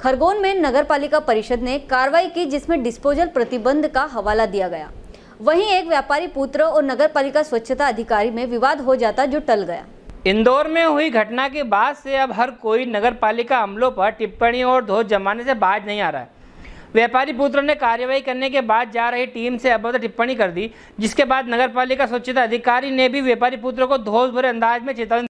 खरगोन में नगर पालिका परिषद ने कार्रवाई की जिसमें डिस्पोजल प्रतिबंध का हवाला दिया गया वहीं एक व्यापारी पुत्र और नगर पालिका स्वच्छता अधिकारी में विवाद हो जाता जो टल गया इंदौर में हुई घटना के बाद से अब हर कोई नगर पालिका अमलों पर टिप्पणी और धोज जमाने से बाज नहीं आ रहा है व्यापारी पुत्र ने कार्यवाही करने के बाद जा रही टीम से अभद्र टिप्पणी कर दी जिसके बाद नगर पालिका स्वच्छता अधिकारी ने भी व्यापारी पुत्र को धोस भरे अंदाज में चेतावनी